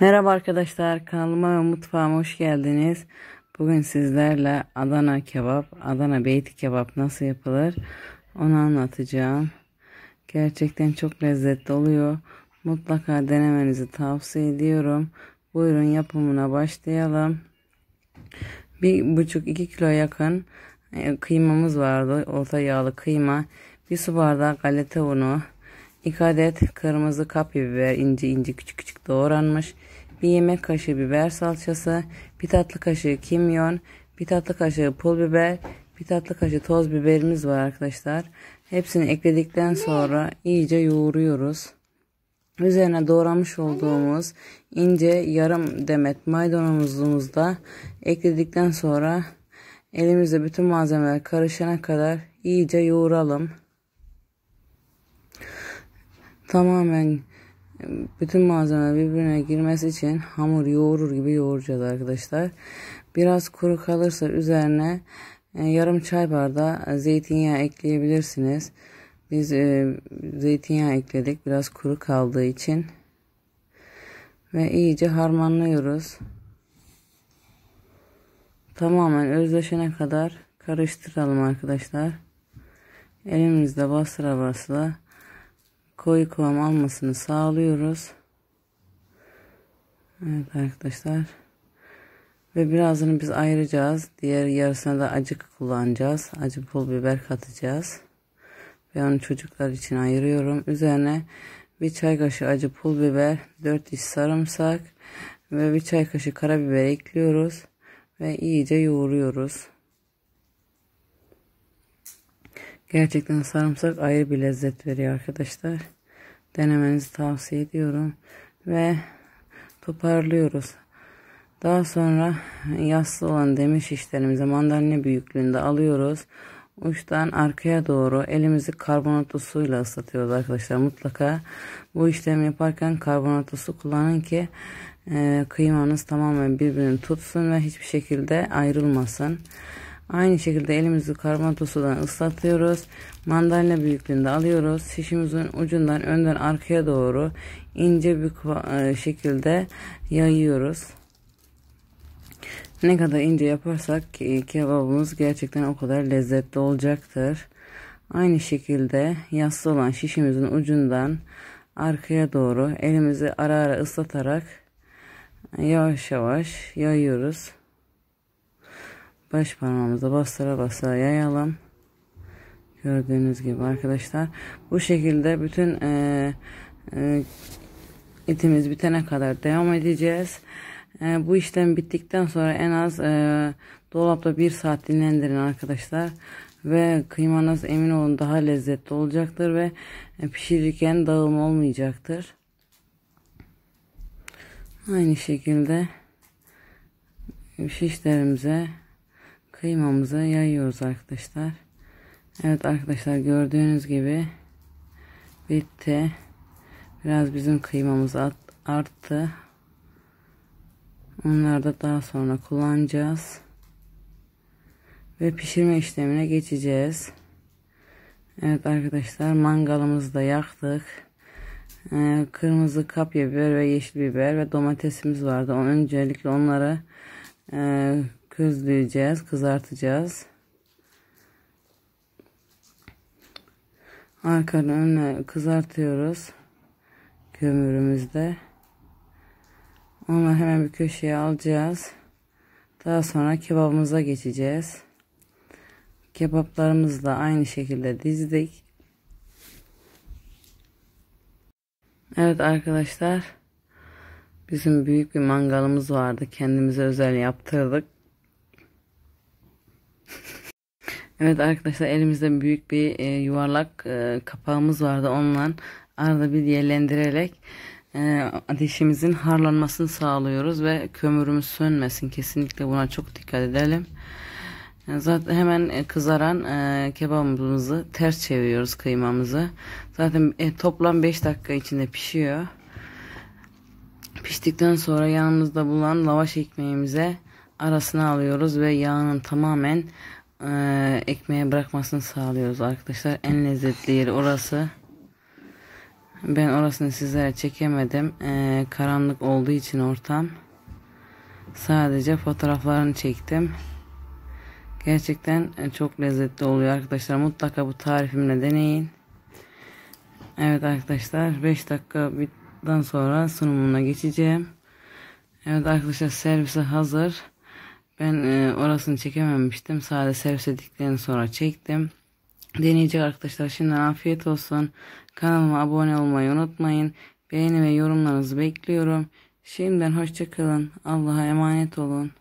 Merhaba arkadaşlar kanalıma ve mutfağıma hoş geldiniz. Bugün sizlerle Adana kebap, Adana beyti kebap nasıl yapılır onu anlatacağım. Gerçekten çok lezzetli oluyor. Mutlaka denemenizi tavsiye ediyorum. Buyurun yapımına başlayalım. 1,5-2 kilo yakın e, kıymamız vardı. Orta yağlı kıyma. Bir su bardağı galeta unu. 2 adet kırmızı kapya biber ince ince küçük küçük doğranmış. 1 yemek kaşığı biber salçası, 1 tatlı kaşığı kimyon, 1 tatlı kaşığı pul biber, 1 tatlı kaşığı toz biberimiz var arkadaşlar. Hepsini ekledikten sonra iyice yoğuruyoruz. Üzerine doğramış olduğumuz ince yarım demet maydanozumuzu da ekledikten sonra elimizde bütün malzemeler karışana kadar iyice yoğuralım tamamen bütün malzemeler birbirine girmesi için hamur yoğurur gibi yoğuracağız arkadaşlar. Biraz kuru kalırsa üzerine e, yarım çay bardağı zeytinyağı ekleyebilirsiniz. Biz e, zeytinyağı ekledik biraz kuru kaldığı için. Ve iyice harmanlıyoruz. Tamamen özleşene kadar karıştıralım arkadaşlar. Elimizde bastıra bastıra koyu kıvam almasını sağlıyoruz. Evet arkadaşlar. Ve birazını biz ayıracağız. Diğer yarısına da acık kullanacağız. Acı pul biber katacağız. Ve onu çocuklar için ayırıyorum. Üzerine bir çay kaşığı acı pul biber, 4 diş sarımsak ve bir çay kaşığı karabiber ekliyoruz. Ve iyice yoğuruyoruz. Gerçekten sarımsak ayrı bir lezzet veriyor arkadaşlar. Denemenizi tavsiye ediyorum. Ve toparlıyoruz. Daha sonra yassı olan demir şişlerimizi mandalina büyüklüğünde alıyoruz. Uçtan arkaya doğru elimizi karbonatlı suyla ıslatıyoruz arkadaşlar mutlaka. Bu işlemi yaparken karbonatlı su kullanın ki e, kıymanız tamamen birbirini tutsun ve hiçbir şekilde ayrılmasın. Aynı şekilde elimizi karbonatlı sudan ıslatıyoruz. Mandalina büyüklüğünde alıyoruz. Şişimizin ucundan önden arkaya doğru ince bir e, şekilde yayıyoruz. Ne kadar ince yaparsak e, kebabımız gerçekten o kadar lezzetli olacaktır. Aynı şekilde yassı olan şişimizin ucundan arkaya doğru elimizi ara ara ıslatarak yavaş yavaş yayıyoruz baş parmağımıza bastıra bastıra yayalım. Gördüğünüz gibi arkadaşlar. Bu şekilde bütün e, e, itimiz bitene kadar devam edeceğiz. E, bu işlem bittikten sonra en az e, dolapta bir saat dinlendirin arkadaşlar. Ve kıymanız emin olun daha lezzetli olacaktır ve e, pişirirken dağılma olmayacaktır. Aynı şekilde e, şişlerimize kıymamızı yayıyoruz arkadaşlar. Evet arkadaşlar gördüğünüz gibi bitti. Biraz bizim kıymamız arttı. Onları da daha sonra kullanacağız. Ve pişirme işlemine geçeceğiz. Evet arkadaşlar mangalımızı da yaktık. Ee, kırmızı kapya biber ve yeşil biber ve domatesimiz vardı. Öncelikle onları e, közleyeceğiz, kızartacağız. Arkanı önüne kızartıyoruz kömürümüzde. Onu hemen bir köşeye alacağız. Daha sonra kebabımıza geçeceğiz. Kebaplarımızı da aynı şekilde dizdik. Evet arkadaşlar. Bizim büyük bir mangalımız vardı. Kendimize özel yaptırdık. Evet arkadaşlar elimizde büyük bir e, yuvarlak e, kapağımız vardı. Onunla arada bir yerlendirerek e, ateşimizin harlanmasını sağlıyoruz ve kömürümüz sönmesin. Kesinlikle buna çok dikkat edelim. E, zaten hemen e, kızaran e, kebabımızı ters çeviriyoruz kıymamızı. Zaten e, toplam 5 dakika içinde pişiyor. Piştikten sonra yanımızda bulunan lavaş ekmeğimize arasına alıyoruz ve yağının tamamen ee, ekmeğe bırakmasını sağlıyoruz arkadaşlar. En lezzetli yeri orası. Ben orasını sizlere çekemedim. E, karanlık olduğu için ortam. Sadece fotoğraflarını çektim. Gerçekten e, çok lezzetli oluyor arkadaşlar. Mutlaka bu tarifimle deneyin. Evet arkadaşlar 5 dakika dakikadan sonra sunumuna geçeceğim. Evet arkadaşlar servise hazır. Ben e, orasını çekememiştim. Sade servis ettiklerini sonra çektim. Deneyecek arkadaşlar şimdiden afiyet olsun. Kanalıma abone olmayı unutmayın. Beğeni ve yorumlarınızı bekliyorum. Şimdiden hoşçakalın. Allah'a emanet olun.